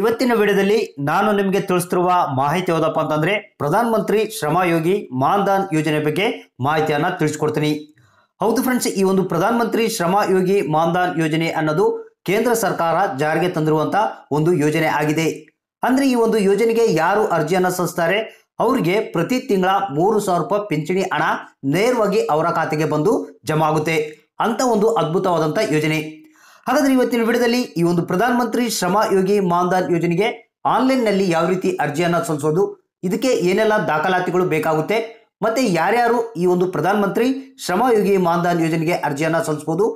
ಇವತ್ತಿನ ವಿಡಿಯೋದಲ್ಲಿ ನಾನು ನಿಮಗೆ ತಿಳಿಸ್ತಿರುವ ಮಾಹಿತಿ ಯಾವುದಪ್ಪ ಅಂತಂದ್ರೆ ಪ್ರಧಾನ ಮಂತ್ರಿ ಶ್ರಮ ಯೋಗಿ ಯೋಜನೆ ಬಗ್ಗೆ ಮಾಹಿತಿಯನ್ನ ತಿಳಿಸ್ಕೊಡ್ತೀನಿ ಹೌದು ಫ್ರೆಂಡ್ಸ್ ಈ ಒಂದು ಪ್ರಧಾನ ಮಂತ್ರಿ ಶ್ರಮ ಯೋಗಿ ಮಾನ್ಧನ್ ಯೋಜನೆ ಅನ್ನೋದು ಕೇಂದ್ರ ಸರ್ಕಾರ ಜಾರಿಗೆ ತಂದಿರುವಂತ ಒಂದು ಯೋಜನೆ ಆಗಿದೆ ಅಂದ್ರೆ ಈ ಒಂದು ಯೋಜನೆಗೆ ಯಾರು ಅರ್ಜಿಯನ್ನ ಸಲ್ಲಿಸ್ತಾರೆ ಅವ್ರಿಗೆ ಪ್ರತಿ ತಿಂಗಳ ಮೂರು ಸಾವಿರ ರೂಪಾಯಿ ಪಿಂಚಣಿ ಹಣ ನೇರವಾಗಿ ಅವರ ಖಾತೆಗೆ ಬಂದು ಜಮಾ ಆಗುತ್ತೆ ಅಂತ ಒಂದು ಅದ್ಭುತವಾದಂತ ಯೋಜನೆ ಹಾಗಾದ್ರೆ ಇವತ್ತಿನ ವಿಡಿಯೋದಲ್ಲಿ ಈ ಒಂದು ಪ್ರಧಾನ ಮಂತ್ರಿ ಶ್ರಮ ಯೋಗಿ ಮಾನ್ದಾನ್ ಯೋಜನೆಗೆ ನಲ್ಲಿ ಯಾವ ರೀತಿ ಅರ್ಜಿಯನ್ನು ಸಲ್ಲಿಸೋದು ಇದಕ್ಕೆ ಏನೆಲ್ಲ ದಾಖಲಾತಿಗಳು ಬೇಕಾಗುತ್ತೆ ಮತ್ತೆ ಯಾರ್ಯಾರು ಈ ಒಂದು ಪ್ರಧಾನ ಮಂತ್ರಿ ಶ್ರಮ ಯೋಗಿ ಮಾನ್ಧನ್ ಯೋಜನೆಗೆ ಅರ್ಜಿಯನ್ನು ಸಲ್ಲಿಸಬಹುದು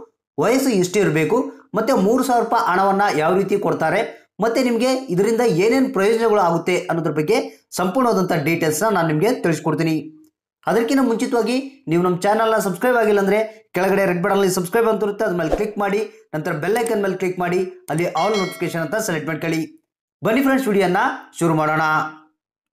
ವಯಸ್ಸು ಇಷ್ಟೇ ಇರಬೇಕು ಮತ್ತೆ ಮೂರು ಸಾವಿರ ರೂಪಾಯಿ ಹಣವನ್ನ ಯಾವ ರೀತಿ ಕೊಡ್ತಾರೆ ಮತ್ತೆ ನಿಮಗೆ ಇದರಿಂದ ಏನೇನು ಪ್ರಯೋಜನಗಳು ಆಗುತ್ತೆ ಅನ್ನೋದ್ರ ಬಗ್ಗೆ ಸಂಪೂರ್ಣವಾದಂತಹ ಡೀಟೇಲ್ಸ್ ನಾನು ನಿಮಗೆ ತಿಳಿಸ್ಕೊಡ್ತೀನಿ ಅದಕ್ಕಿಂತ ಮುಂಚಿತವಾಗಿ ನೀವು ನಮ್ಮ ಚಾನಲ್ನ ಸಬ್ಸ್ಕ್ರೈಬ್ ಆಗಿಲ್ಲ ಅಂದರೆ ಕೆಳಗಡೆ ರೆಡ್ ಬಟನ್ನಲ್ಲಿ ಸಬ್ಸ್ಕ್ರೈಬ್ ಅಂತ ಇರುತ್ತೆ ಅದ್ರ ಮೇಲೆ ಕ್ಲಿಕ್ ಮಾಡಿ ನಂತರ ಬೆಲ್ಲೈಕನ್ ಮೇಲೆ ಕ್ಲಿಕ್ ಮಾಡಿ ಅಲ್ಲಿ ಆಲ್ ನೋಟಿಫಿಕೇಶನ್ ಅಂತ ಸೆಲೆಕ್ಟ್ ಮಾಡ್ಕೊಳ್ಳಿ ಬನ್ನಿ ಫ್ರೆಂಡ್ಸ್ ವಿಡಿಯೋನ ಶುರು ಮಾಡೋಣ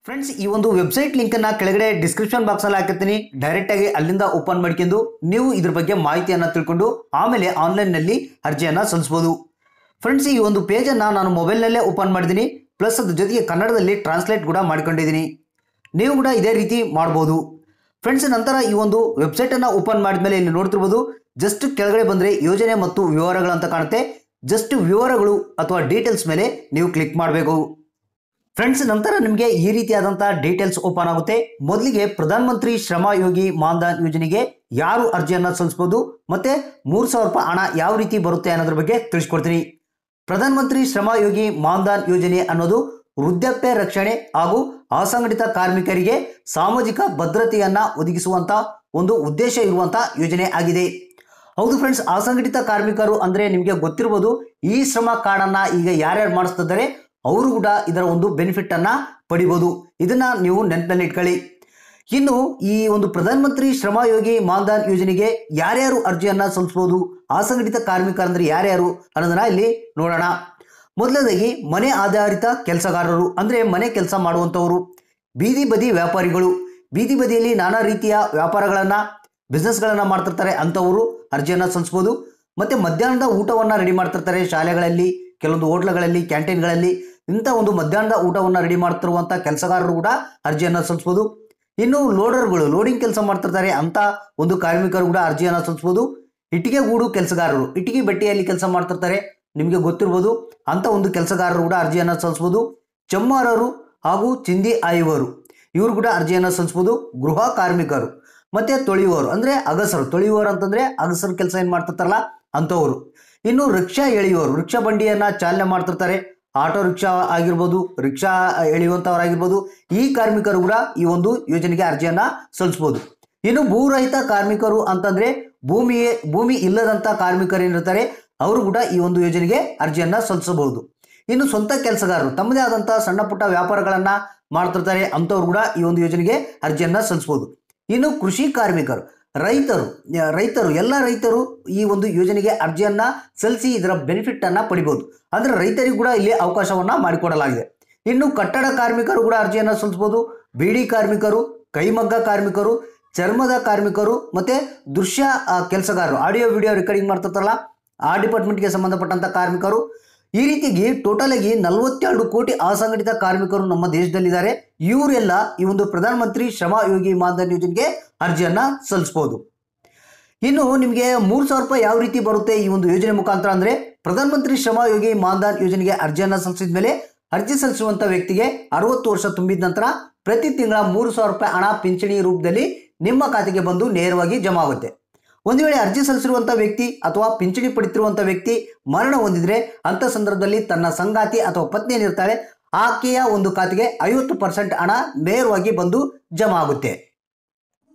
ಫ್ರೆಂಡ್ಸ್ ಈ ಒಂದು ವೆಬ್ಸೈಟ್ ಲಿಂಕನ್ನು ಕೆಳಗಡೆ ಡಿಸ್ಕ್ರಿಪ್ಷನ್ ಬಾಕ್ಸಲ್ಲಿ ಹಾಕಿರ್ತೀನಿ ಡೈರೆಕ್ಟಾಗಿ ಅಲ್ಲಿಂದ ಓಪನ್ ಮಾಡ್ಕೊಂಡು ನೀವು ಇದ್ರ ಬಗ್ಗೆ ಮಾಹಿತಿಯನ್ನು ತಿಳ್ಕೊಂಡು ಆಮೇಲೆ ಆನ್ಲೈನ್ನಲ್ಲಿ ಅರ್ಜಿಯನ್ನು ಸಲ್ಲಿಸ್ಬೋದು ಫ್ರೆಂಡ್ಸ್ ಈ ಒಂದು ಪೇಜನ್ನು ನಾನು ಮೊಬೈಲ್ನಲ್ಲೇ ಓಪನ್ ಮಾಡಿದ್ದೀನಿ ಪ್ಲಸ್ ಅದ್ರ ಜೊತೆಗೆ ಕನ್ನಡದಲ್ಲಿ ಟ್ರಾನ್ಸ್ಲೇಟ್ ಕೂಡ ಮಾಡ್ಕೊಂಡಿದ್ದೀನಿ ನೀವು ಕೂಡ ಇದೇ ರೀತಿ ಮಾಡ್ಬೋದು ಫ್ರೆಂಡ್ಸ್ ನಂತರ ಈ ಒಂದು ವೆಬ್ಸೈಟ್ ಅನ್ನ ಓಪನ್ ಮಾಡಿದ ಮೇಲೆ ಇಲ್ಲಿ ನೋಡ್ತಿರ್ಬೋದು ಜಸ್ಟ್ ಕೆಳಗಡೆ ಬಂದ್ರೆ ಯೋಜನೆ ಮತ್ತು ವಿವರಗಳು ಅಂತ ಕಾಣುತ್ತೆ ಜಸ್ಟ್ ವಿವರಗಳು ಅಥವಾ ಡೀಟೇಲ್ಸ್ ಮೇಲೆ ನೀವು ಕ್ಲಿಕ್ ಮಾಡಬೇಕು ಫ್ರೆಂಡ್ಸ್ ನಂತರ ನಿಮಗೆ ಈ ರೀತಿಯಾದಂತಹ ಡೀಟೇಲ್ಸ್ ಓಪನ್ ಆಗುತ್ತೆ ಮೊದಲಿಗೆ ಪ್ರಧಾನ ಮಂತ್ರಿ ಶ್ರಮ ಯೋಗಿ ಮಾನ್ಧನ್ ಯೋಜನೆಗೆ ಯಾರು ಅರ್ಜಿಯನ್ನ ಸಲ್ಲಿಸಬಹುದು ಮತ್ತೆ ಮೂರು ಸಾವಿರ ರೂಪಾಯಿ ಹಣ ಯಾವ ರೀತಿ ಬರುತ್ತೆ ಅನ್ನೋದ್ರ ಬಗ್ಗೆ ತಿಳಿಸ್ಕೊಡ್ತೀನಿ ಪ್ರಧಾನ ಮಂತ್ರಿ ಶ್ರಮ ಯೋಗಿ ಮಾನ್ಧನ್ ಯೋಜನೆ ಅನ್ನೋದು ವೃದ್ಧಾಪ್ಯ ರಕ್ಷಣೆ ಹಾಗೂ ಅಸಂಘಟಿತ ಕಾರ್ಮಿಕರಿಗೆ ಸಾಮಾಜಿಕ ಭದ್ರತೆಯನ್ನ ಒದಗಿಸುವಂತ ಒಂದು ಉದ್ದೇಶ ಇರುವಂತ ಯೋಜನೆ ಆಗಿದೆ ಹೌದು ಫ್ರೆಂಡ್ಸ್ ಅಸಂಘಟಿತ ಕಾರ್ಮಿಕರು ಅಂದ್ರೆ ನಿಮಗೆ ಗೊತ್ತಿರಬಹುದು ಈ ಶ್ರಮ ಅನ್ನ ಈಗ ಯಾರ್ಯಾರು ಮಾಡಿಸ್ತಿದ್ದಾರೆ ಅವರು ಕೂಡ ಇದರ ಒಂದು ಬೆನಿಫಿಟ್ ಅನ್ನ ಪಡಿಬಹುದು ಇದನ್ನ ನೀವು ನೆನಪಿನಲ್ಲಿ ಇಟ್ಕೊಳ್ಳಿ ಇನ್ನು ಈ ಒಂದು ಪ್ರಧಾನಮಂತ್ರಿ ಶ್ರಮಯೋಗಿ ಮಾನ್ಧನ್ ಯೋಜನೆಗೆ ಯಾರ್ಯಾರು ಅರ್ಜಿಯನ್ನ ಸಲ್ಲಿಸಬಹುದು ಅಸಂಘಟಿತ ಕಾರ್ಮಿಕರಂದ್ರೆ ಯಾರ್ಯಾರು ಅನ್ನೋದನ್ನ ಇಲ್ಲಿ ನೋಡೋಣ ಮೊದಲನೇದಾಗಿ ಮನೆ ಆಧಾರಿತ ಕೆಲಸಗಾರರು ಅಂದರೆ ಮನೆ ಕೆಲಸ ಮಾಡುವಂಥವರು ಬೀದಿ ಬದಿ ವ್ಯಾಪಾರಿಗಳು ಬೀದಿ ಬದಿಯಲ್ಲಿ ನಾನಾ ರೀತಿಯ ವ್ಯಾಪಾರಗಳನ್ನು ಬಿಸ್ನೆಸ್ಗಳನ್ನು ಮಾಡ್ತಿರ್ತಾರೆ ಅಂಥವರು ಅರ್ಜಿಯನ್ನು ಸಲ್ಲಿಸ್ಬೋದು ಮತ್ತು ಮಧ್ಯಾಹ್ನದ ಊಟವನ್ನು ರೆಡಿ ಮಾಡ್ತಿರ್ತಾರೆ ಶಾಲೆಗಳಲ್ಲಿ ಕೆಲವೊಂದು ಹೋಟ್ಲ್ಗಳಲ್ಲಿ ಕ್ಯಾಂಟೀನ್ಗಳಲ್ಲಿ ಇಂಥ ಒಂದು ಮಧ್ಯಾಹ್ನದ ಊಟವನ್ನು ರೆಡಿ ಮಾಡ್ತಿರುವಂಥ ಕೆಲಸಗಾರರು ಕೂಡ ಅರ್ಜಿಯನ್ನು ಸಲ್ಲಿಸ್ಬೋದು ಇನ್ನು ಲೋಡರ್ಗಳು ಲೋಡಿಂಗ್ ಕೆಲಸ ಮಾಡ್ತಿರ್ತಾರೆ ಅಂಥ ಒಂದು ಕಾರ್ಮಿಕರು ಕೂಡ ಅರ್ಜಿಯನ್ನು ಸಲ್ಲಿಸ್ಬೋದು ಇಟ್ಟಿಗೆ ಗೂಡು ಕೆಲಸಗಾರರು ಇಟ್ಟಿಗೆ ಬಟ್ಟೆಯಲ್ಲಿ ಕೆಲಸ ಮಾಡ್ತಿರ್ತಾರೆ ನಿಮಗೆ ಗೊತ್ತಿರ್ಬೋದು ಅಂತ ಒಂದು ಕೆಲಸಗಾರರು ಕೂಡ ಅರ್ಜಿಯನ್ನು ಸಲ್ಲಿಸ್ಬೋದು ಚಮ್ಮಾರರು ಹಾಗೂ ಚಿಂದಿ ಆಯುವರು ಇವರು ಕೂಡ ಅರ್ಜಿಯನ್ನು ಸಲ್ಲಿಸ್ಬೋದು ಗೃಹ ಕಾರ್ಮಿಕರು ಮತ್ತು ತೊಳೆಯುವರು ಅಂದರೆ ಅಗಸರು ತೊಳೆಯುವವರು ಅಂತಂದರೆ ಅಗಸರ ಕೆಲಸ ಏನು ಮಾಡ್ತಿರ್ತಾರಲ್ಲ ಅಂಥವರು ಇನ್ನು ರಿಕ್ಷಾ ಎಳೆಯುವರು ರಿಕ್ಷಾ ಬಂಡಿಯನ್ನು ಚಾಲನೆ ಮಾಡ್ತಿರ್ತಾರೆ ಆಟೋ ರಿಕ್ಷಾ ಆಗಿರ್ಬೋದು ರಿಕ್ಷಾ ಎಳೆಯುವಂಥವರಾಗಿರ್ಬೋದು ಈ ಕಾರ್ಮಿಕರು ಕೂಡ ಈ ಒಂದು ಯೋಜನೆಗೆ ಅರ್ಜಿಯನ್ನು ಸಲ್ಲಿಸ್ಬೋದು ಇನ್ನು ಭೂರಹಿತ ಕಾರ್ಮಿಕರು ಅಂತಂದರೆ ಭೂಮಿಯೇ ಭೂಮಿ ಇಲ್ಲದಂಥ ಕಾರ್ಮಿಕರು ಏನಿರ್ತಾರೆ ಅವರು ಕೂಡ ಈ ಒಂದು ಯೋಜನೆಗೆ ಅರ್ಜಿಯನ್ನು ಸಲ್ಲಿಸಬಹುದು ಇನ್ನು ಸ್ವಂತ ಕೆಲಸಗಾರರು ತಮ್ಮದೇ ಆದಂತಹ ಸಣ್ಣ ಪುಟ್ಟ ವ್ಯಾಪಾರಗಳನ್ನು ಮಾಡ್ತಿರ್ತಾರೆ ಅಂಥವ್ರು ಕೂಡ ಈ ಒಂದು ಯೋಜನೆಗೆ ಅರ್ಜಿಯನ್ನು ಸಲ್ಲಿಸಬಹುದು ಇನ್ನು ಕೃಷಿ ಕಾರ್ಮಿಕರು ರೈತರು ರೈತರು ಎಲ್ಲ ರೈತರು ಈ ಒಂದು ಯೋಜನೆಗೆ ಅರ್ಜಿಯನ್ನು ಸಲ್ಲಿಸಿ ಇದರ ಬೆನಿಫಿಟ್ಟನ್ನು ಪಡಿಬೋದು ಅಂದರೆ ರೈತರಿಗೂ ಕೂಡ ಇಲ್ಲಿ ಅವಕಾಶವನ್ನು ಮಾಡಿಕೊಡಲಾಗಿದೆ ಇನ್ನು ಕಟ್ಟಡ ಕಾರ್ಮಿಕರು ಕೂಡ ಅರ್ಜಿಯನ್ನು ಸಲ್ಲಿಸಬಹುದು ಬೀಡಿ ಕಾರ್ಮಿಕರು ಕೈಮಗ್ಗ ಕಾರ್ಮಿಕರು ಚರ್ಮದ ಕಾರ್ಮಿಕರು ಮತ್ತು ದೃಶ್ಯ ಕೆಲಸಗಾರರು ಆಡಿಯೋ ವಿಡಿಯೋ ರೆಕಾರ್ಡಿಂಗ್ ಮಾಡ್ತಿರ್ತಾರಲ್ಲ ಆ ಡಿಪಾರ್ಟ್ಮೆಂಟ್ಗೆ ಸಂಬಂಧಪಟ್ಟಂಥ ಕಾರ್ಮಿಕರು ಈ ರೀತಿಯಾಗಿ ಟೋಟಲ್ ಆಗಿ ನಲವತ್ತೆರಡು ಕೋಟಿ ಅಸಂಘಟಿತ ಕಾರ್ಮಿಕರು ನಮ್ಮ ದೇಶದಲ್ಲಿದ್ದಾರೆ ಇವರೆಲ್ಲ ಈ ಒಂದು ಪ್ರಧಾನಮಂತ್ರಿ ಶ್ರಮ ಯೋಗಿ ಮಾನ್ಧನ್ ಯೋಜನೆಗೆ ಅರ್ಜಿಯನ್ನು ಸಲ್ಲಿಸ್ಬೋದು ಇನ್ನು ನಿಮಗೆ ಮೂರು ಸಾವಿರ ರೂಪಾಯಿ ಯಾವ ರೀತಿ ಬರುತ್ತೆ ಈ ಒಂದು ಯೋಜನೆ ಮುಖಾಂತರ ಅಂದರೆ ಪ್ರಧಾನಮಂತ್ರಿ ಶ್ರಮ ಯೋಗಿ ಮಾನ್ಧನ್ ಯೋಜನೆಗೆ ಅರ್ಜಿಯನ್ನು ಸಲ್ಲಿಸಿದ ಮೇಲೆ ಅರ್ಜಿ ಸಲ್ಲಿಸುವಂಥ ವ್ಯಕ್ತಿಗೆ ಅರವತ್ತು ವರ್ಷ ತುಂಬಿದ ನಂತರ ಪ್ರತಿ ತಿಂಗಳ ಮೂರು ಸಾವಿರ ರೂಪಾಯಿ ಹಣ ಪಿಂಚಣಿ ರೂಪದಲ್ಲಿ ನಿಮ್ಮ ಖಾತೆಗೆ ಬಂದು ನೇರವಾಗಿ ಜಮಾ ಆಗುತ್ತೆ ಒಂದು ವೇಳೆ ಅರ್ಜಿ ಸಲ್ಲಿಸಿರುವಂಥ ವ್ಯಕ್ತಿ ಅಥವಾ ಪಿಂಚಣಿ ಪಡಿತಿರುವಂಥ ವ್ಯಕ್ತಿ ಮರಣ ಹೊಂದಿದ್ರೆ ಅಂಥ ಸಂದರ್ಭದಲ್ಲಿ ತನ್ನ ಸಂಗಾತಿ ಅಥವಾ ಪತ್ನಿ ಏನಿರ್ತಾಳೆ ಆಕೆಯ ಒಂದು ಖಾತೆಗೆ ಐವತ್ತು ಪರ್ಸೆಂಟ್ ಹಣ ನೇರವಾಗಿ ಬಂದು ಜಮಾ ಆಗುತ್ತೆ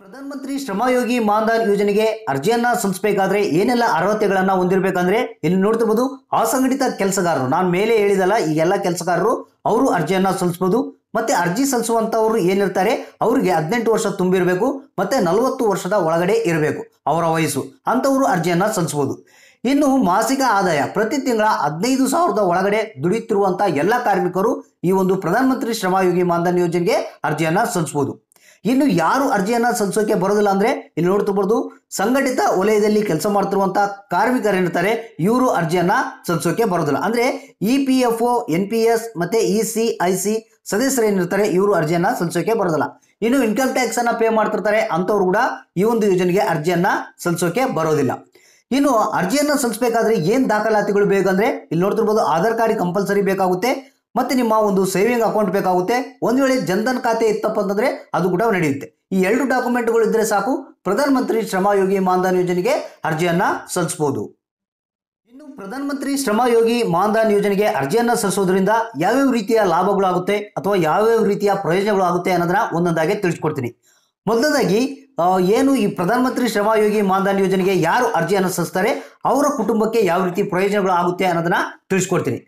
ಪ್ರಧಾನಮಂತ್ರಿ ಶ್ರಮಯೋಗಿ ಮಾನ್ಧನ್ ಯೋಜನೆಗೆ ಅರ್ಜಿಯನ್ನ ಸಲ್ಲಿಸಬೇಕಾದ್ರೆ ಏನೆಲ್ಲ ಅರ್ಹತೆಗಳನ್ನ ಹೊಂದಿರಬೇಕಂದ್ರೆ ಇಲ್ಲಿ ನೋಡ್ತಿರ್ಬೋದು ಅಸಂಘಟಿತ ಕೆಲಸಗಾರರು ನಾನು ಮೇಲೆ ಹೇಳಿದಲ್ಲ ಈ ಎಲ್ಲ ಕೆಲಸಗಾರರು ಅವರು ಅರ್ಜಿಯನ್ನ ಸಲ್ಲಿಸಬಹುದು ಮತ್ತೆ ಅರ್ಜಿ ಸಲ್ಲಿಸುವಂತವ್ರು ಏನಿರ್ತಾರೆ ಅವರಿಗೆ ಹದಿನೆಂಟು ವರ್ಷ ತುಂಬಿರಬೇಕು ಮತ್ತೆ ನಲವತ್ತು ವರ್ಷದ ಒಳಗಡೆ ಇರಬೇಕು ಅವರ ವಯಸ್ಸು ಅಂಥವರು ಅರ್ಜಿಯನ್ನು ಸಲ್ಲಿಸಬಹುದು ಇನ್ನು ಮಾಸಿಕ ಆದಾಯ ಪ್ರತಿ ತಿಂಗಳ ಹದಿನೈದು ಸಾವಿರದ ಒಳಗಡೆ ದುಡಿಯುತ್ತಿರುವಂತಹ ಎಲ್ಲ ಕಾರ್ಮಿಕರು ಈ ಒಂದು ಪ್ರಧಾನಮಂತ್ರಿ ಶ್ರಮಯೋಗಿ ಮಾನ್ಧನ್ ಯೋಜನೆಗೆ ಅರ್ಜಿಯನ್ನ ಸಲ್ಲಿಸಬಹುದು ಇನ್ನು ಯಾರು ಅರ್ಜಿಯನ್ನ ಸಲ್ಲಿಸೋಕೆ ಬರೋದಿಲ್ಲ ಅಂದ್ರೆ ಇಲ್ಲಿ ನೋಡ್ತಬಹುದು ಸಂಘಟಿತ ವಲಯದಲ್ಲಿ ಕೆಲಸ ಮಾಡ್ತಿರುವಂತಹ ಕಾರ್ಮಿಕರೇನಿರ್ತಾರೆ ಇವರು ಅರ್ಜಿಯನ್ನ ಸಲ್ಲಿಸೋಕೆ ಬರೋದಿಲ್ಲ ಅಂದ್ರೆ E P F O N P S ಮತ್ತೆ ಇ ಸಿ ಐ ಸಿ ಏನಿರ್ತಾರೆ ಇವರು ಅರ್ಜಿಯನ್ನ ಸಲ್ಲಿಸೋಕೆ ಬರೋದಿಲ್ಲ ಇನ್ನು ಇನ್ಕಮ್ ಟ್ಯಾಕ್ಸ್ ಅನ್ನ ಪೇ ಮಾಡ್ತಿರ್ತಾರೆ ಅಂತವ್ರು ಕೂಡ ಈ ಒಂದು ಯೋಜನೆಗೆ ಅರ್ಜಿಯನ್ನ ಸಲ್ಲಿಸೋಕೆ ಬರೋದಿಲ್ಲ ಇನ್ನು ಅರ್ಜಿಯನ್ನು ಸಲ್ಲಿಸಬೇಕಾದ್ರೆ ಏನು ದಾಖಲಾತಿಗಳು ಬೇಕಂದ್ರೆ ಇಲ್ಲಿ ನೋಡ್ತಿರ್ಬೋದು ಆಧಾರ್ ಕಾರ್ಡ್ ಕಂಪಲ್ಸರಿ ಬೇಕಾಗುತ್ತೆ ಮತ್ತೆ ನಿಮ್ಮ ಒಂದು ಸೇವಿಂಗ್ ಅಕೌಂಟ್ ಬೇಕಾಗುತ್ತೆ ಒಂದು ವೇಳೆ ಜನ್ಧನ್ ಖಾತೆ ಇತ್ತಪ್ಪ ಅಂತಂದ್ರೆ ಅದು ಕೂಡ ನಡೆಯುತ್ತೆ ಈ ಎರಡು ಡಾಕ್ಯುಮೆಂಟ್ಗಳು ಇದ್ರೆ ಸಾಕು ಪ್ರಧಾನಮಂತ್ರಿ ಶ್ರಮ ಯೋಗಿ ಮಾನ್ಧನ್ ಯೋಜನೆಗೆ ಅರ್ಜಿಯನ್ನ ಸಲ್ಲಿಸಬಹುದು ಇನ್ನು ಪ್ರಧಾನಮಂತ್ರಿ ಶ್ರಮ ಯೋಗಿ ಮಾನ್ಧನ್ ಯೋಜನೆಗೆ ಅರ್ಜಿಯನ್ನ ಸಲ್ಲಿಸೋದ್ರಿಂದ ಯಾವ್ಯಾವ ರೀತಿಯ ಲಾಭಗಳಾಗುತ್ತೆ ಅಥವಾ ಯಾವ್ಯಾವ ರೀತಿಯ ಪ್ರಯೋಜನಗಳು ಆಗುತ್ತೆ ಅನ್ನೋದನ್ನ ಒಂದೊಂದಾಗಿ ತಿಳಿಸ್ಕೊಡ್ತೀನಿ ಮೊದಲನೇದಾಗಿ ಏನು ಈ ಪ್ರಧಾನಮಂತ್ರಿ ಶ್ರಮಯೋಗಿ ಮಾನ್ಧನ್ ಯೋಜನೆಗೆ ಯಾರು ಅರ್ಜಿಯನ್ನು ಸಲ್ಲಿಸ್ತಾರೆ ಅವರ ಕುಟುಂಬಕ್ಕೆ ಯಾವ ರೀತಿ ಪ್ರಯೋಜನಗಳು ಆಗುತ್ತೆ ಅನ್ನೋದನ್ನ ತಿಳಿಸ್ಕೊಡ್ತೀನಿ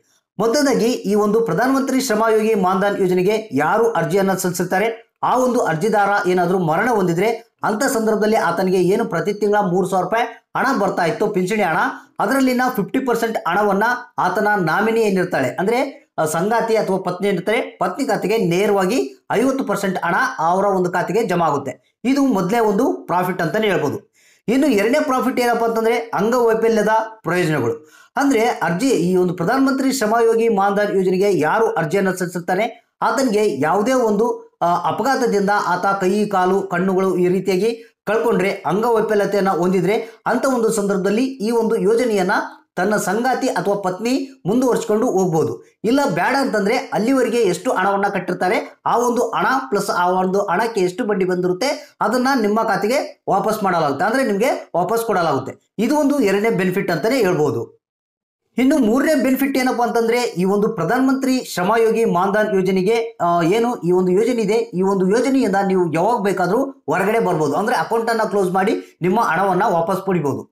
ಮೊದಲನೇದಾಗಿ ಈ ಒಂದು ಪ್ರಧಾನಮಂತ್ರಿ ಯೋಗಿ ಮಾನ್ಧನ್ ಯೋಜನೆಗೆ ಯಾರು ಅರ್ಜಿಯನ್ನು ಸಲ್ಲಿಸುತ್ತಾರೆ ಆ ಒಂದು ಅರ್ಜಿದಾರ ಏನಾದರೂ ಮರಣ ಹೊಂದಿದ್ರೆ ಅಂತ ಸಂದರ್ಭದಲ್ಲಿ ಆತನಿಗೆ ಏನು ಪ್ರತಿ ತಿಂಗಳ ಮೂರು ಸಾವಿರ ರೂಪಾಯಿ ಹಣ ಬರ್ತಾ ಇತ್ತು ಪಿಂಚಣಿ ಹಣ ಅದರಲ್ಲಿನ ಫಿಫ್ಟಿ ಪರ್ಸೆಂಟ್ ಹಣವನ್ನ ಆತನ ನಾಮಿನಿ ಏನಿರ್ತಾಳೆ ಅಂದ್ರೆ ಸಂಗಾತಿ ಅಥವಾ ಪತ್ನಿ ಇರ್ತಾರೆ ಪತ್ನಿ ಖಾತೆಗೆ ನೇರವಾಗಿ ಐವತ್ತು ಪರ್ಸೆಂಟ್ ಹಣ ಅವರ ಒಂದು ಖಾತೆಗೆ ಜಮಾ ಆಗುತ್ತೆ ಇದು ಮೊದಲೇ ಒಂದು ಪ್ರಾಫಿಟ್ ಅಂತಲೇ ಹೇಳ್ಬೋದು ಇನ್ನು ಎರಡನೇ ಪ್ರಾಫಿಟ್ ಏನಪ್ಪ ಅಂತಂದರೆ ಅಂಗವೈಫಲ್ಯದ ಪ್ರಯೋಜನಗಳು ಅಂದರೆ ಅರ್ಜಿ ಈ ಒಂದು ಪ್ರಧಾನಮಂತ್ರಿ ಶ್ರಮಯೋಗಿ ಮಾನ್ಧನ್ ಯೋಜನೆಗೆ ಯಾರು ಅರ್ಜಿಯನ್ನು ಸಲ್ಲಿಸುತ್ತಾನೆ ಆತನಿಗೆ ಯಾವುದೇ ಒಂದು ಅಪಘಾತದಿಂದ ಆತ ಕೈ ಕಾಲು ಕಣ್ಣುಗಳು ಈ ರೀತಿಯಾಗಿ ಕಳ್ಕೊಂಡ್ರೆ ಅಂಗವೈಫಲ್ಯತೆಯನ್ನು ಹೊಂದಿದ್ರೆ ಅಂಥ ಒಂದು ಸಂದರ್ಭದಲ್ಲಿ ಈ ಒಂದು ಯೋಜನೆಯನ್ನು ತನ್ನ ಸಂಗಾತಿ ಅಥವಾ ಪತ್ನಿ ಮುಂದುವರ್ಸ್ಕೊಂಡು ಹೋಗ್ಬೋದು ಇಲ್ಲ ಬೇಡ ಅಂತಂದರೆ ಅಲ್ಲಿವರೆಗೆ ಎಷ್ಟು ಹಣವನ್ನು ಕಟ್ಟಿರ್ತಾರೆ ಆ ಒಂದು ಹಣ ಪ್ಲಸ್ ಆ ಒಂದು ಹಣಕ್ಕೆ ಎಷ್ಟು ಬಡ್ಡಿ ಬಂದಿರುತ್ತೆ ಅದನ್ನು ನಿಮ್ಮ ಖಾತೆಗೆ ವಾಪಸ್ ಮಾಡಲಾಗುತ್ತೆ ಅಂದರೆ ನಿಮಗೆ ವಾಪಸ್ ಕೊಡಲಾಗುತ್ತೆ ಇದು ಒಂದು ಎರಡನೇ ಬೆನಿಫಿಟ್ ಅಂತಲೇ ಹೇಳ್ಬೋದು ಇನ್ನು ಮೂರನೇ ಬೆನಿಫಿಟ್ ಏನಪ್ಪಾ ಅಂತಂದ್ರೆ ಈ ಒಂದು ಪ್ರಧಾನಮಂತ್ರಿ ಮಂತ್ರಿ ಶ್ರಮಯೋಗಿ ಮಾನ್ಧನ್ ಯೋಜನೆಗೆ ಏನು ಈ ಒಂದು ಯೋಜನೆ ಇದೆ ಈ ಒಂದು ಯೋಜನೆಯಿಂದ ನೀವು ಯಾವಾಗ ಬೇಕಾದರೂ ಹೊರಗಡೆ ಬರ್ಬೋದು ಅಂದ್ರೆ ಅಕೌಂಟ್ ಅನ್ನ ಕ್ಲೋಸ್ ಮಾಡಿ ನಿಮ್ಮ ಹಣವನ್ನ ವಾಪಸ್ ಪಡಿಬಹುದು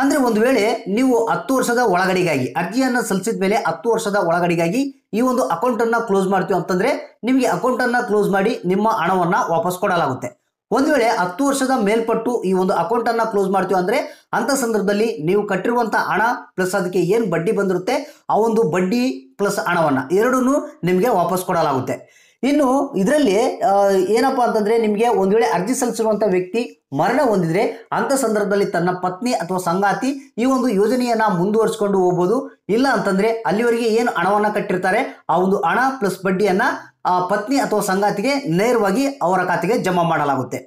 ಅಂದರೆ ಒಂದು ವೇಳೆ ನೀವು ಹತ್ತು ವರ್ಷದ ಒಳಗಡೆಗಾಗಿ ಅರ್ಜಿಯನ್ನು ಸಲ್ಲಿಸಿದ ಮೇಲೆ ಹತ್ತು ವರ್ಷದ ಒಳಗಡೆಗಾಗಿ ಈ ಒಂದು ಅಕೌಂಟನ್ನು ಕ್ಲೋಸ್ ಮಾಡ್ತೀವಿ ಅಂತಂದರೆ ನಿಮಗೆ ಅಕೌಂಟನ್ನು ಕ್ಲೋಸ್ ಮಾಡಿ ನಿಮ್ಮ ಹಣವನ್ನು ವಾಪಸ್ ಕೊಡಲಾಗುತ್ತೆ ಒಂದು ವೇಳೆ ಹತ್ತು ವರ್ಷದ ಮೇಲ್ಪಟ್ಟು ಈ ಒಂದು ಅಕೌಂಟನ್ನು ಕ್ಲೋಸ್ ಮಾಡ್ತೀವಿ ಅಂದರೆ ಅಂಥ ಸಂದರ್ಭದಲ್ಲಿ ನೀವು ಕಟ್ಟಿರುವಂಥ ಹಣ ಪ್ಲಸ್ ಅದಕ್ಕೆ ಏನು ಬಡ್ಡಿ ಬಂದಿರುತ್ತೆ ಆ ಒಂದು ಬಡ್ಡಿ ಪ್ಲಸ್ ಹಣವನ್ನು ಎರಡೂ ನಿಮಗೆ ವಾಪಸ್ ಕೊಡಲಾಗುತ್ತೆ ಇನ್ನು ಇದರಲ್ಲಿ ಏನಪ್ಪ ಅಂತಂದ್ರೆ ನಿಮಗೆ ಒಂದು ವೇಳೆ ಅರ್ಜಿ ಸಲ್ಲಿಸಿರುವಂತಹ ವ್ಯಕ್ತಿ ಮರಣ ಹೊಂದಿದ್ರೆ ಅಂತ ಸಂದರ್ಭದಲ್ಲಿ ತನ್ನ ಪತ್ನಿ ಅಥವಾ ಸಂಗಾತಿ ಈ ಒಂದು ಯೋಜನೆಯನ್ನ ಮುಂದುವರಿಸಿಕೊಂಡು ಹೋಗ್ಬೋದು ಇಲ್ಲ ಅಂತಂದ್ರೆ ಅಲ್ಲಿವರೆಗೆ ಏನು ಹಣವನ್ನ ಕಟ್ಟಿರ್ತಾರೆ ಆ ಒಂದು ಹಣ ಪ್ಲಸ್ ಬಡ್ಡಿಯನ್ನ ಆ ಪತ್ನಿ ಅಥವಾ ಸಂಗಾತಿಗೆ ನೇರವಾಗಿ ಅವರ ಖಾತೆಗೆ ಜಮಾ ಮಾಡಲಾಗುತ್ತೆ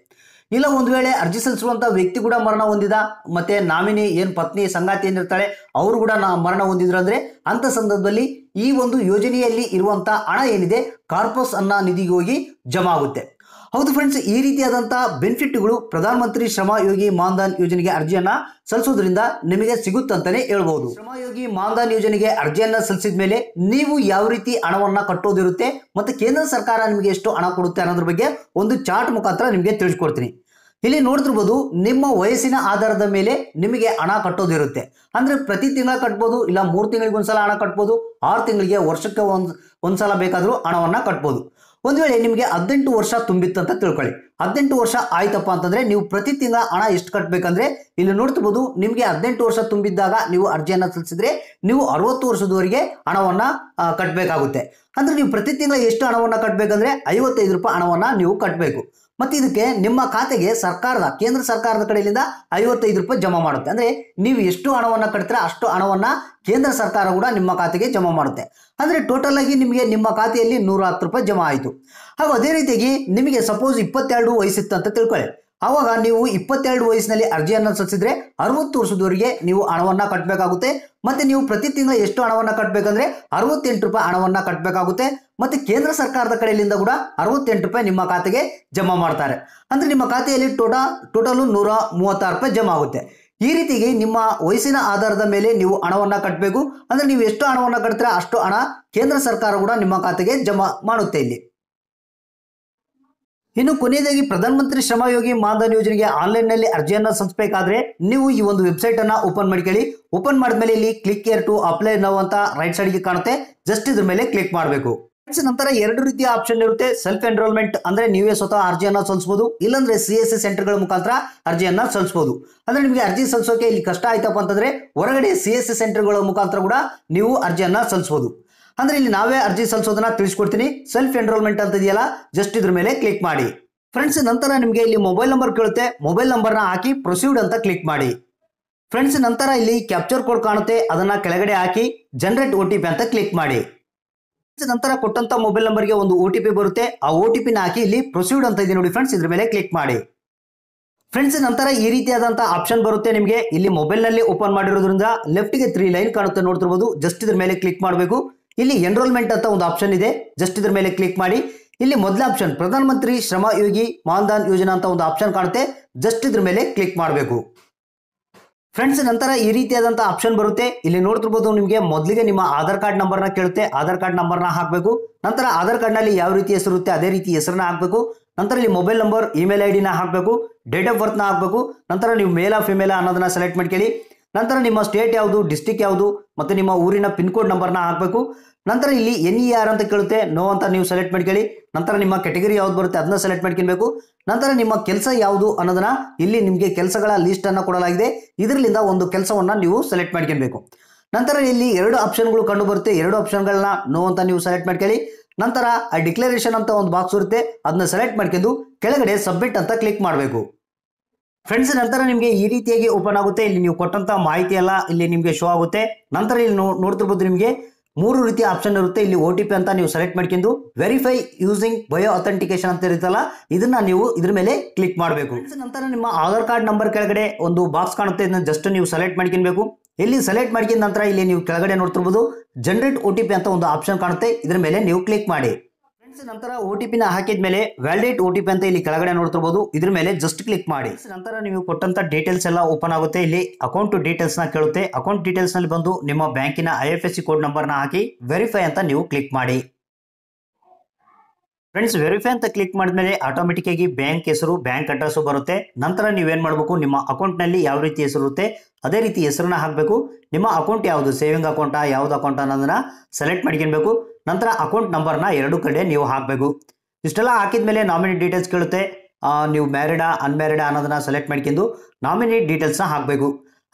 ಇಲ್ಲ ಒಂದು ವೇಳೆ ಅರ್ಜಿ ಸಲ್ಲಿಸುವಂಥ ವ್ಯಕ್ತಿ ಕೂಡ ಮರಣ ಹೊಂದಿದ ಮತ್ತೆ ನಾಮಿನಿ ಏನು ಪತ್ನಿ ಸಂಗಾತಿ ಏನಿರ್ತಾಳೆ ಅವರು ಕೂಡ ನಾ ಮರಣ ಹೊಂದಿದ್ರು ಅಂದ್ರೆ ಅಂತ ಸಂದರ್ಭದಲ್ಲಿ ಈ ಒಂದು ಯೋಜನೆಯಲ್ಲಿ ಇರುವಂಥ ಹಣ ಏನಿದೆ ಕಾರ್ಪೋಸ್ ಅನ್ನ ನಿಧಿಗೆ ಹೋಗಿ ಜಮಾ ಆಗುತ್ತೆ ಹೌದು ಫ್ರೆಂಡ್ಸ್ ಈ ರೀತಿಯಾದಂಥ ಬೆನಿಫಿಟ್ಗಳು ಮಂತ್ರಿ ಶ್ರಮ ಯೋಗಿ ಮಾನ್ಧನ್ ಯೋಜನೆಗೆ ಅರ್ಜಿಯನ್ನ ಸಲ್ಲಿಸೋದ್ರಿಂದ ನಿಮಗೆ ಸಿಗುತ್ತಂತಾನೆ ಹೇಳ್ಬಹುದು ಯೋಗಿ ಮಾನ್ದಾನ್ ಯೋಜನೆಗೆ ಅರ್ಜಿಯನ್ನ ಸಲ್ಲಿಸಿದ ಮೇಲೆ ನೀವು ಯಾವ ರೀತಿ ಹಣವನ್ನ ಕಟ್ಟೋದಿರುತ್ತೆ ಮತ್ತೆ ಕೇಂದ್ರ ಸರ್ಕಾರ ನಿಮಗೆ ಎಷ್ಟು ಹಣ ಕೊಡುತ್ತೆ ಅನ್ನೋದ್ರ ಬಗ್ಗೆ ಒಂದು ಚಾರ್ಟ್ ಮುಖಾಂತರ ನಿಮಗೆ ತಿಳಿಸ್ಕೊಡ್ತೀನಿ ಇಲ್ಲಿ ನೋಡ್ತಿರ್ಬೋದು ನಿಮ್ಮ ವಯಸ್ಸಿನ ಆಧಾರದ ಮೇಲೆ ನಿಮಗೆ ಹಣ ಕಟ್ಟೋದಿರುತ್ತೆ ಅಂದ್ರೆ ಪ್ರತಿ ತಿಂಗಳ ಕಟ್ಬೋದು ಇಲ್ಲ ಮೂರು ತಿಂಗಳಿಗೆ ಒಂದ್ಸಲ ಹಣ ಕಟ್ಬೋದು ಆರು ತಿಂಗಳಿಗೆ ವರ್ಷಕ್ಕೆ ಒಂದ್ ಒಂದ್ಸಲ ಬೇಕಾದರೂ ಹಣವನ್ನು ಕಟ್ಬೋದು ಒಂದ್ ವೇಳೆ ನಿಮಗೆ ಹದಿನೆಂಟು ವರ್ಷ ತುಂಬಿತ್ತು ಅಂತ ತಿಳ್ಕೊಳ್ಳಿ ಹದಿನೆಂಟು ವರ್ಷ ಆಯ್ತಪ್ಪ ಅಂತಂದ್ರೆ ನೀವು ಪ್ರತಿ ತಿಂಗಳ ಹಣ ಎಷ್ಟು ಕಟ್ಬೇಕಂದ್ರೆ ಇಲ್ಲಿ ನೋಡ್ತಿರ್ಬೋದು ನಿಮಗೆ ಹದಿನೆಂಟು ವರ್ಷ ತುಂಬಿದ್ದಾಗ ನೀವು ಅರ್ಜಿಯನ್ನು ಸಲ್ಲಿಸಿದ್ರೆ ನೀವು ಅರವತ್ತು ವರ್ಷದವರೆಗೆ ಹಣವನ್ನು ಕಟ್ಟಬೇಕಾಗುತ್ತೆ ಅಂದ್ರೆ ನೀವು ಪ್ರತಿ ತಿಂಗಳ ಎಷ್ಟು ಹಣವನ್ನು ಕಟ್ಬೇಕಂದ್ರೆ ಐವತ್ತೈದು ರೂಪಾಯಿ ಹಣವನ್ನು ನೀವು ಕಟ್ಟಬೇಕು ಮತ್ತೆ ಇದಕ್ಕೆ ನಿಮ್ಮ ಖಾತೆಗೆ ಸರ್ಕಾರದ ಕೇಂದ್ರ ಸರ್ಕಾರದ ಕಡೆಯಿಂದ ಐವತ್ತೈದು ರೂಪಾಯಿ ಜಮಾ ಮಾಡುತ್ತೆ ಅಂದ್ರೆ ನೀವು ಎಷ್ಟು ಹಣವನ್ನು ಕಟ್ತೀರಾ ಅಷ್ಟು ಹಣವನ್ನ ಕೇಂದ್ರ ಸರ್ಕಾರ ಕೂಡ ನಿಮ್ಮ ಖಾತೆಗೆ ಜಮಾ ಮಾಡುತ್ತೆ ಅಂದ್ರೆ ಟೋಟಲ್ ಆಗಿ ನಿಮಗೆ ನಿಮ್ಮ ಖಾತೆಯಲ್ಲಿ ನೂರ ಹತ್ತು ರೂಪಾಯಿ ಜಮಾ ಆಯಿತು ಹಾಗೂ ಅದೇ ರೀತಿಯಾಗಿ ನಿಮಗೆ ಸಪೋಸ್ ಇಪ್ಪತ್ತೆರಡು ವಯಸ್ಸಿತ್ತು ಅಂತ ತಿಳ್ಕೊಳ್ಳಿ ಆವಾಗ ನೀವು ಇಪ್ಪತ್ತೆರಡು ವಯಸ್ಸಿನಲ್ಲಿ ಅರ್ಜಿಯನ್ನು ಸಲ್ಲಿಸಿದ್ರೆ ಅರವತ್ತು ವರ್ಷದವರೆಗೆ ನೀವು ಹಣವನ್ನು ಕಟ್ಟಬೇಕಾಗುತ್ತೆ ಮತ್ತೆ ನೀವು ಪ್ರತಿ ತಿಂಗಳ ಎಷ್ಟು ಹಣವನ್ನು ಕಟ್ಟಬೇಕಂದ್ರೆ ಅರವತ್ತೆಂಟು ರೂಪಾಯಿ ಹಣವನ್ನು ಕಟ್ಟಬೇಕಾಗುತ್ತೆ ಮತ್ತೆ ಕೇಂದ್ರ ಸರ್ಕಾರದ ಕಡೆಯಿಂದ ಕೂಡ ಅರವತ್ತೆಂಟು ರೂಪಾಯಿ ನಿಮ್ಮ ಖಾತೆಗೆ ಜಮಾ ಮಾಡ್ತಾರೆ ಅಂದ್ರೆ ನಿಮ್ಮ ಖಾತೆಯಲ್ಲಿ ಟೋಟ ಟೋಟಲು ನೂರ ಮೂವತ್ತಾರು ರೂಪಾಯಿ ಜಮಾ ಆಗುತ್ತೆ ಈ ರೀತಿಗೆ ನಿಮ್ಮ ವಯಸ್ಸಿನ ಆಧಾರದ ಮೇಲೆ ನೀವು ಹಣವನ್ನು ಕಟ್ಟಬೇಕು ಅಂದ್ರೆ ನೀವು ಎಷ್ಟು ಹಣವನ್ನು ಕಟ್ತೀರಾ ಅಷ್ಟು ಹಣ ಕೇಂದ್ರ ಸರ್ಕಾರ ಕೂಡ ನಿಮ್ಮ ಖಾತೆಗೆ ಜಮಾ ಮಾಡುತ್ತೆ ಇಲ್ಲಿ ಇನ್ನು ಕೊನೆಯದಾಗಿ ಪ್ರಧಾನಮಂತ್ರಿ ಶ್ರಮ ಯೋಗಿ ಮಾನ್ಧನ್ ಯೋಜನೆಗೆ ನಲ್ಲಿ ಅರ್ಜಿಯನ್ನು ಸಲ್ಲಿಸಬೇಕಾದ್ರೆ ನೀವು ಈ ಒಂದು ವೆಬ್ಸೈಟ್ ಅನ್ನ ಓಪನ್ ಮಾಡ್ಕೊಳ್ಳಿ ಓಪನ್ ಮಾಡಿದ್ಮೇಲೆ ಇಲ್ಲಿ click here to apply now ಅಂತ ರೈಟ್ ಸೈಡ್ಗೆ ಕಾಣುತ್ತೆ ಜಸ್ಟ್ ಇದ್ರ ಮೇಲೆ ಕ್ಲಿಕ್ ಮಾಡಬೇಕು ನಂತರ ಎರಡು ರೀತಿಯ ಆಪ್ಷನ್ ಇರುತ್ತೆ ಸೆಲ್ಫ್ ಎನ್ರೋಲ್ಮೆಂಟ್ ಅಂದ್ರೆ ನೀವೇ ಸ್ವತಃ ಅರ್ಜಿಯನ್ನು ಸಲ್ಲಿಸಬಹುದು ಇಲ್ಲಾಂದ್ರೆ ಸಿ ಎಸ್ ಸಿ ಸೆಂಟರ್ಗಳ ಮುಖಾಂತರ ಅರ್ಜಿಯನ್ನ ಸಲ್ಲಿಸಬಹುದು ಅಂದ್ರೆ ನಿಮಗೆ ಅರ್ಜಿ ಸಲ್ಲಿಸೋಕೆ ಇಲ್ಲಿ ಕಷ್ಟ ಆಯ್ತಪ್ಪ ಅಂತಂದ್ರೆ ಹೊರಗಡೆ ಸಿ ಎಸ್ ಸಿ ಸೆಂಟರ್ಗಳ ಮುಖಾಂತರ ಕೂಡ ನೀವು ಅರ್ಜಿಯನ್ನ ಸಲ್ಲಿಸಬಹುದು ಅಂದ್ರೆ ಇಲ್ಲಿ ನಾವೇ ಅರ್ಜಿ ಸಲ್ಲಿಸೋದನ್ನ ತಿಳಿಸ್ಕೊಡ್ತೀನಿ ಸೆಲ್ಫ್ ಎನ್ರೋಲ್ಮೆಂಟ್ ಅಂತ ಇದೆಯಲ್ಲ ಜಸ್ಟ್ ಇದ್ರ ಮೇಲೆ ಕ್ಲಿಕ್ ಮಾಡಿ ಫ್ರೆಂಡ್ಸ್ ನಂತರ ನಿಮಗೆ ಇಲ್ಲಿ ಮೊಬೈಲ್ ನಂಬರ್ ಕೇಳುತ್ತೆ ಮೊಬೈಲ್ ನ ಹಾಕಿ ಪ್ರೊಸೀಡ್ ಅಂತ ಕ್ಲಿಕ್ ಮಾಡಿ ಫ್ರೆಂಡ್ಸ್ ನಂತರ ಇಲ್ಲಿ ಕ್ಯಾಪ್ಚರ್ ಕೋಡ್ ಕಾಣುತ್ತೆ ಅದನ್ನ ಕೆಳಗಡೆ ಹಾಕಿ ಜನರೇಟ್ ಒ ಪಿ ಅಂತ ಕ್ಲಿಕ್ ಮಾಡಿ ನಂತರ ಕೊಟ್ಟಂತ ಮೊಬೈಲ್ ಗೆ ಒಂದು ಒ ಟಿ ಪಿ ಬರುತ್ತೆ ಆ ಒ ಟಿ ಪಿನ ಹಾಕಿ ಇಲ್ಲಿ ಪ್ರೊಸೀಡ್ ಅಂತ ಇದೆ ನೋಡಿ ಫ್ರೆಂಡ್ಸ್ ಇದ್ರ ಮೇಲೆ ಕ್ಲಿಕ್ ಮಾಡಿ ಫ್ರೆಂಡ್ಸ್ ನಂತರ ಈ ರೀತಿಯಾದಂತಹ ಆಪ್ಷನ್ ಬರುತ್ತೆ ನಿಮಗೆ ಇಲ್ಲಿ ಮೊಬೈಲ್ ನಲ್ಲಿ ಓಪನ್ ಮಾಡಿರೋದ್ರಿಂದ ಲೆಫ್ಟ್ ಗೆ ತ್ರೀ ಲೈನ್ ಕಾಣುತ್ತೆ ನೋಡ್ತಿರ್ಬೋದು ಜಸ್ಟ್ ಇದ್ರ ಮೇಲೆ ಕ್ಲಿಕ್ ಮಾಡಬೇಕು ಇಲ್ಲಿ ಎನ್ರೋಲ್ಮೆಂಟ್ ಅಂತ ಒಂದು ಆಪ್ಷನ್ ಇದೆ ಜಸ್ಟ್ ಇದ್ರ ಮೇಲೆ ಕ್ಲಿಕ್ ಮಾಡಿ ಇಲ್ಲಿ ಮೊದಲ ಆಪ್ಷನ್ ಪ್ರಧಾನ ಮಂತ್ರಿ ಶ್ರಮ ಯೋಗಿ ಮಾನ್ದಾನ್ ಯೋಜನಾ ಅಂತ ಒಂದು ಆಪ್ಷನ್ ಕಾಣುತ್ತೆ ಜಸ್ಟ್ ಇದ್ರ ಮೇಲೆ ಕ್ಲಿಕ್ ಮಾಡಬೇಕು ಫ್ರೆಂಡ್ಸ್ ನಂತರ ಈ ರೀತಿಯಾದಂತಹ ಆಪ್ಷನ್ ಬರುತ್ತೆ ಇಲ್ಲಿ ನೋಡ್ತಿರ್ಬೋದು ನಿಮಗೆ ಮೊದಲಿಗೆ ನಿಮ್ಮ ಆಧಾರ್ ಕಾರ್ಡ್ ನಂಬರ್ನ ಕೇಳುತ್ತೆ ಆಧಾರ್ ಕಾರ್ಡ್ ನಂಬರ್ನ ಹಾಕಬೇಕು ನಂತರ ಆಧಾರ್ ಕಾರ್ಡ್ನಲ್ಲಿ ಯಾವ ರೀತಿ ಹೆಸರು ಇರುತ್ತೆ ಅದೇ ರೀತಿ ಹೆಸರನ್ನ ಹಾಕಬೇಕು ನಂತರ ಇಲ್ಲಿ ಮೊಬೈಲ್ ನಂಬರ್ ಇಮೇಲ್ ಐ ಡಿನ ಹಾಕಬೇಕು ಡೇಟ್ ಆಫ್ ಬರ್ತ್ನ ಹಾಕಬೇಕು ನಂತರ ನೀವು ಮೇಲ್ ಆಫ್ ಅನ್ನೋದನ್ನ ಸೆಲೆಕ್ಟ್ ಮಾಡ್ಕೊಳ್ಳಿ ನಂತರ ನಿಮ್ಮ ಸ್ಟೇಟ್ ಯಾವುದು ಡಿಸ್ಟಿಕ್ ಯಾವುದು ಮತ್ತು ನಿಮ್ಮ ಊರಿನ ಪಿನ್ ಕೋಡ್ ನಂಬರ್ನ ಹಾಕಬೇಕು ನಂತರ ಇಲ್ಲಿ ಎನ್ ಇ ಆರ್ ಅಂತ ಕೇಳುತ್ತೆ ನೋ ಅಂತ ನೀವು ಸೆಲೆಕ್ಟ್ ಮಾಡ್ಕೊಳ್ಳಿ ನಂತರ ನಿಮ್ಮ ಕೆಟಗರಿ ಯಾವ್ದು ಬರುತ್ತೆ ಅದನ್ನ ಸೆಲೆಕ್ಟ್ ಮಾಡ್ಕೊಬೇಕು ನಂತರ ನಿಮ್ಮ ಕೆಲಸ ಯಾವುದು ಅನ್ನೋದನ್ನ ಇಲ್ಲಿ ನಿಮಗೆ ಕೆಲಸಗಳ ಲಿಸ್ಟ್ ಅನ್ನು ಕೊಡಲಾಗಿದೆ ಇದರಿಂದ ಒಂದು ಕೆಲಸವನ್ನ ನೀವು ಸೆಲೆಕ್ಟ್ ಮಾಡ್ಕೊಬೇಕು ನಂತರ ಇಲ್ಲಿ ಎರಡು ಆಪ್ಷನ್ಗಳು ಕಂಡು ಬರುತ್ತೆ ಎರಡು ಆಪ್ಷನ್ಗಳನ್ನ ನೋ ಅಂತ ನೀವು ಸೆಲೆಕ್ಟ್ ಮಾಡ್ಕೊಳ್ಳಿ ನಂತರ ಆ ಡಿಕ್ಲರೇಷನ್ ಅಂತ ಒಂದು ಬಾಕ್ಸ್ ಇರುತ್ತೆ ಅದನ್ನ ಸೆಲೆಕ್ಟ್ ಮಾಡ್ಕೊಂಡು ಕೆಳಗಡೆ ಸಬ್ಮಿಟ್ ಅಂತ ಕ್ಲಿಕ್ ಮಾಡಬೇಕು ಫ್ರೆಂಡ್ಸ್ ನಂತರ ನಿಮಗೆ ಈ ರೀತಿಯಾಗಿ ಓಪನ್ ಆಗುತ್ತೆ ಇಲ್ಲಿ ನೀವು ಕೊಟ್ಟಂತ ಮಾಹಿತಿ ಎಲ್ಲ ಇಲ್ಲಿ ನಿಮಗೆ ಶೋ ಆಗುತ್ತೆ ನಂತರ ಇಲ್ಲಿ ನೋಡ್ತಿರ್ಬೋದು ನಿಮಗೆ ಮೂರು ರೀತಿಯ ಆಪ್ಷನ್ ಇರುತ್ತೆ ಇಲ್ಲಿ ಓ ಅಂತ ನೀವು ಸೆಲೆಕ್ಟ್ ಮಾಡ್ಕೊಂಡು ವೆರಿಫೈ ಯೂಸಿಂಗ್ ಬಯೋ ಅಥೆಂಟಿಕೇಶನ್ ಅಂತ ಇರುತ್ತಲ್ಲ ಇದನ್ನ ನೀವು ಇದ್ರ ಮೇಲೆ ಕ್ಲಿಕ್ ಮಾಡಬೇಕು ನಂತರ ನಿಮ್ಮ ಆಧಾರ್ ಕಾರ್ಡ್ ನಂಬರ್ ಕೆಳಗಡೆ ಒಂದು ಬಾಕ್ಸ್ ಕಾಣುತ್ತೆ ಇದನ್ನ ಜಸ್ಟ್ ನೀವು ಸೆಲೆಕ್ಟ್ ಮಾಡ್ಕೊಬೇಕು ಇಲ್ಲಿ ಸೆಲೆಕ್ಟ್ ಮಾಡ್ಕೊಂಡ ನಂತರ ಇಲ್ಲಿ ನೀವು ಕೆಳಗಡೆ ನೋಡ್ತಿರ್ಬೋದು ಜನರೇಟ್ ಓ ಅಂತ ಒಂದು ಆಪ್ಷನ್ ಕಾಣುತ್ತೆ ಇದ್ರ ಮೇಲೆ ನೀವು ಕ್ಲಿಕ್ ಮಾಡಿ ನಂತರ ಒ ಟಿ ಪಿನ ಹಾಕಿದ ಮೇಲೆ ವ್ಯಾಲಿಡೇಟ್ ಒ ಟಿ ಪಿ ಅಂತ ಇಲ್ಲಿ ಕೆಳಗಡೆ ನೋಡ್ತಿರಬಹುದು ಇದ್ರ ಮೇಲೆ ಜಸ್ಟ್ ಕ್ಲಿಕ್ ಮಾಡಿ ನಂತರ ನೀವು ಕೊಟ್ಟಂತ ಡೀಟೇಲ್ಸ್ ಎಲ್ಲ ಓಪನ್ ಆಗುತ್ತೆ ಇಲ್ಲಿ ಅಕೌಂಟ್ ಡೀಟೇಲ್ಸ್ ನ ಕೇಳುತ್ತೆ ಅಕೌಂಟ್ ಡೀಟೇಲ್ಸ್ ನಲ್ಲಿ ಬಂದು ನಿಮ್ಮ ಬ್ಯಾಂಕಿನ I F S C code number ನ ಹಾಕಿ ವೆರಿಫೈ ಅಂತ ನೀವು ಕ್ಲಿಕ್ ಮಾಡಿ ಫ್ರೆಂಡ್ಸ್ ವೆರಿಫೈ ಅಂತ ಕ್ಲಿಕ್ ಮಾಡಿದ್ಮೇಲೆ ಆಟೋಮೆಟಿಕ್ ಆಗಿ ಬ್ಯಾಂಕ್ ಹೆಸರು ಬ್ಯಾಂಕ್ ಅಡ್ರೆಸ್ ಬರುತ್ತೆ ನಂತರ ನೀವು ನೀವೇನ್ ಮಾಡಬೇಕು ನಿಮ್ಮ ಅಕೌಂಟ್ ನಲ್ಲಿ ಯಾವ ರೀತಿ ಹೆಸರುತ್ತೆ ಅದೇ ರೀತಿ ಹೆಸರನ್ನ ಹಾಕಬೇಕು ನಿಮ್ಮ ಅಕೌಂಟ್ ಯಾವುದು ಸೇವಿಂಗ್ ಅಕೌಂಟ್ ಯಾವ್ದು ಅಕೌಂಟ್ ಅನ್ನೋದನ್ನ ಸೆಲೆಕ್ಟ್ ಮಾಡ್ಕೊಬೇಕು ನಂತರ ಅಕೌಂಟ್ ನಂಬರ್ನ ಎರಡು ಕಡೆ ನೀವು ಹಾಕಬೇಕು ಇಷ್ಟೆಲ್ಲ ಹಾಕಿದ ಮೇಲೆ ನಾಮಿನಿ ಡೀಟೇಲ್ಸ್ ಕೇಳುತ್ತೆ ನೀವು ಮ್ಯಾರಿಡಾ ಅನ್ಮ್ಯಾರಿಡಾ ಅನ್ನೋದನ್ನ ಸೆಲೆಕ್ಟ್ ಮಾಡ್ಕೊಂಡು ನಾಮಿನಿ ಡೀಟೇಲ್ಸ್ನ ಹಾಕಬೇಕು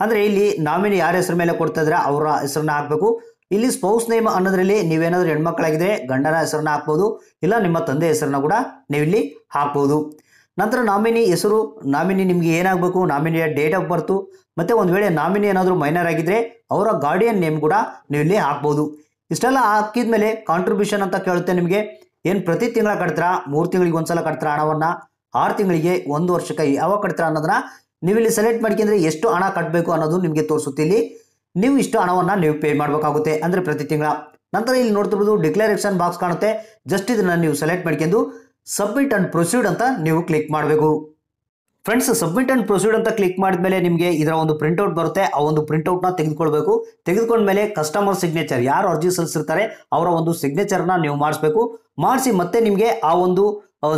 ಅಂದರೆ ಇಲ್ಲಿ ನಾಮಿನಿ ಯಾರ ಹೆಸರು ಮೇಲೆ ಕೊಡ್ತಾ ಇದ್ರೆ ಅವರ ಹೆಸರನ್ನ ಹಾಕಬೇಕು ಇಲ್ಲಿ ಸ್ಪೌಸ್ ನೇಮ್ ಅನ್ನೋದ್ರಲ್ಲಿ ನೀವೇನಾದ್ರೂ ಹೆಣ್ಮಕ್ಳಾಗಿದ್ರೆ ಗಂಡನ ಹೆಸರನ್ನ ಹಾಕ್ಬೋದು ಇಲ್ಲ ನಿಮ್ಮ ತಂದೆ ಹೆಸರನ್ನ ಕೂಡ ನೀವು ಇಲ್ಲಿ ಹಾಕ್ಬೋದು ನಂತರ ನಾಮಿನಿ ಹೆಸರು ನಾಮಿನಿ ನಿಮಗೆ ಏನಾಗಬೇಕು ನಾಮಿನಿಯ ಡೇಟ್ ಆಫ್ ಬರ್ತು ಮತ್ತೆ ಒಂದು ವೇಳೆ ನಾಮಿನಿ ಏನಾದರೂ ಮೈನರ್ ಆಗಿದ್ರೆ ಅವರ ಗಾರ್ಡಿಯನ್ ನೇಮ್ ಕೂಡ ನೀವು ಇಲ್ಲಿ ಹಾಕ್ಬೋದು ಇಷ್ಟೆಲ್ಲ ಹಾಕಿದ ಮೇಲೆ ಕಾಂಟ್ರಿಬ್ಯೂಷನ್ ಅಂತ ಕೇಳುತ್ತೆ ನಿಮಗೆ ಏನು ಪ್ರತಿ ತಿಂಗಳ ಕಟ್ತೀರಾ ಮೂರು ತಿಂಗಳಿಗೆ ಒಂದ್ಸಲ ಕಟ್ತೀರಾ ಹಣವನ್ನು ಆರು ತಿಂಗಳಿಗೆ ಒಂದು ವರ್ಷಕ್ಕೆ ಯಾವಾಗ ಕಟ್ತೀರಾ ಅನ್ನೋದನ್ನ ನೀವು ಇಲ್ಲಿ ಸೆಲೆಕ್ಟ್ ಮಾಡ್ಕೊಂಡ್ರೆ ಎಷ್ಟು ಹಣ ಕಟ್ಟಬೇಕು ಅನ್ನೋದು ನಿಮಗೆ ತೋರಿಸುತ್ತೆ ಇಲ್ಲಿ ನೀವು ಇಷ್ಟು ಹಣವನ್ನು ನೀವು ಪೇ ಮಾಡಬೇಕಾಗುತ್ತೆ ಅಂದರೆ ಪ್ರತಿ ತಿಂಗಳ ನಂತರ ಇಲ್ಲಿ ನೋಡ್ತಿರ್ಬೋದು ಡಿಕ್ಲರೇಷನ್ ಬಾಕ್ಸ್ ಕಾಣುತ್ತೆ ಜಸ್ಟ್ ಇದನ್ನು ನೀವು ಸೆಲೆಕ್ಟ್ ಮಾಡ್ಕೊಂಡು ಸಬ್ಮಿಟ್ ಅಂಡ್ ಪ್ರೊಸೀಡ್ ಅಂತ ನೀವು ಕ್ಲಿಕ್ ಮಾಡಬೇಕು ಫ್ರೆಂಡ್ಸ್ ಸಬ್ಮಿಟ್ ಅಂಡ್ ಪ್ರೊಸೀಡ್ ಅಂತ ಕ್ಲಿಕ್ ಮಾಡಿದ ಮೇಲೆ ನಿಮಗೆ ಇದರ ಒಂದು ಪ್ರಿಂಟ್ಔಟ್ ಬರುತ್ತೆ ಆ ಒಂದು ಪ್ರಿಂಟ್ಔಟ್ನ ತೆಗೆದುಕೊಳ್ಬೇಕು ತೆಗೆದುಕೊಂಡ್ಮೇಲೆ ಕಸ್ಟಮರ್ ಸಿಗ್ನೇಚರ್ ಯಾರು ಅರ್ಜಿ ಸಲ್ಲಿಸಿರ್ತಾರೆ ಅವರ ಒಂದು ಸಿಗ್ನೇಚರ್ನ ನೀವು ಮಾಡಿಸ್ಬೇಕು ಮಾಡಿಸಿ ಮತ್ತೆ ನಿಮಗೆ ಆ ಒಂದು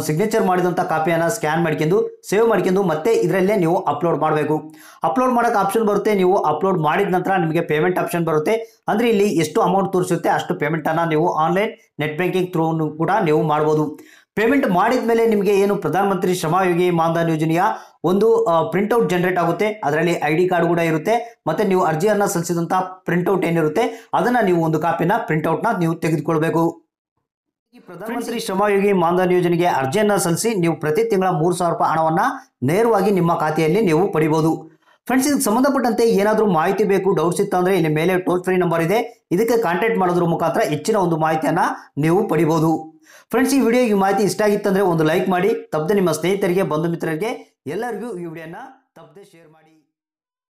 ಸಿಗ್ನೇಚರ್ ಮಾಡಿದಂಥ ಕಾಪಿಯನ್ನು ಸ್ಕ್ಯಾನ್ ಮಾಡ್ಕೊಂಡು ಸೇವ್ ಮಾಡ್ಕೊಂಡು ಮತ್ತೆ ಇದರಲ್ಲೇ ನೀವು ಅಪ್ಲೋಡ್ ಮಾಡಬೇಕು ಅಪ್ಲೋಡ್ ಮಾಡೋಕೆ ಆಪ್ಷನ್ ಬರುತ್ತೆ ನೀವು ಅಪ್ಲೋಡ್ ಮಾಡಿದ ನಂತರ ನಿಮಗೆ ಪೇಮೆಂಟ್ ಆಪ್ಷನ್ ಬರುತ್ತೆ ಅಂದರೆ ಇಲ್ಲಿ ಎಷ್ಟು ಅಮೌಂಟ್ ತೋರಿಸುತ್ತೆ ಅಷ್ಟು ಪೇಮೆಂಟನ್ನು ನೀವು ಆನ್ಲೈನ್ ನೆಟ್ ಬ್ಯಾಂಕಿಂಗ್ ಥ್ರೂ ಕೂಡ ನೀವು ಮಾಡ್ಬೋದು ಪೇಮೆಂಟ್ ಮಾಡಿದ ಮೇಲೆ ನಿಮಗೆ ಏನು ಪ್ರಧಾನಮಂತ್ರಿ ಶ್ರಮಯೋಗಿ ಮಾನ್ಧನ್ ಯೋಜನೆಯ ಒಂದು ಪ್ರಿಂಟ್ಔಟ್ ಜನರೇಟ್ ಆಗುತ್ತೆ ಅದರಲ್ಲಿ ಐ ಡಿ ಕಾರ್ಡ್ ಕೂಡ ಇರುತ್ತೆ ಮತ್ತೆ ನೀವು ಅರ್ಜಿಯನ್ನು ಸಲ್ಲಿಸಿದಂಥ ಪ್ರಿಂಟ್ಔಟ್ ಏನಿರುತ್ತೆ ಅದನ್ನು ನೀವು ಒಂದು ಕಾಪಿನ ನ ನೀವು ತೆಗೆದುಕೊಳ್ಬೇಕು ಈ ಪ್ರಧಾನಮಂತ್ರಿ ಶ್ರಮಯೋಗಿ ಮಾನ್ದಾನ್ ಯೋಜನೆಗೆ ಅರ್ಜಿಯನ್ನು ಸಲ್ಲಿಸಿ ನೀವು ಪ್ರತಿ ತಿಂಗಳ ಮೂರು ಸಾವಿರ ರೂಪಾಯಿ ಹಣವನ್ನು ನೇರವಾಗಿ ನಿಮ್ಮ ಖಾತೆಯಲ್ಲಿ ನೀವು ಪಡಿಬಹುದು ಫ್ರೆಂಡ್ಸ್ ಇದಕ್ಕೆ ಸಂಬಂಧಪಟ್ಟಂತೆ ಏನಾದರೂ ಮಾಹಿತಿ ಬೇಕು ಡೌಟ್ಸ್ ಇತ್ತು ಅಂದರೆ ಇಲ್ಲಿ ಮೇಲೆ ಟೋಲ್ ಫ್ರೀ ನಂಬರ್ ಇದೆ ಇದಕ್ಕೆ ಕಾಂಟ್ಯಾಕ್ಟ್ ಮಾಡೋದ್ರ ಮುಖಾಂತರ ಹೆಚ್ಚಿನ ಒಂದು ಮಾಹಿತಿಯನ್ನು ನೀವು ಪಡಿಬಹುದು ಫ್ರೆಂಡ್ಸ್ ಈ ವಿಡಿಯೋ ಈ ಮಾಹಿತಿ ಇಷ್ಟ ಆಗಿತ್ತಂದ್ರೆ ಒಂದು ಲೈಕ್ ಮಾಡಿ ತಪ್ಪದೆ ನಿಮ್ಮ ಸ್ನೇಹಿತರಿಗೆ ಬಂಧು ಮಿತ್ರರಿಗೆ ಎಲ್ಲರಿಗೂ ಈ ವಿಡಿಯೋನ ತಪ್ಪದೆ ಶೇರ್ ಮಾಡಿ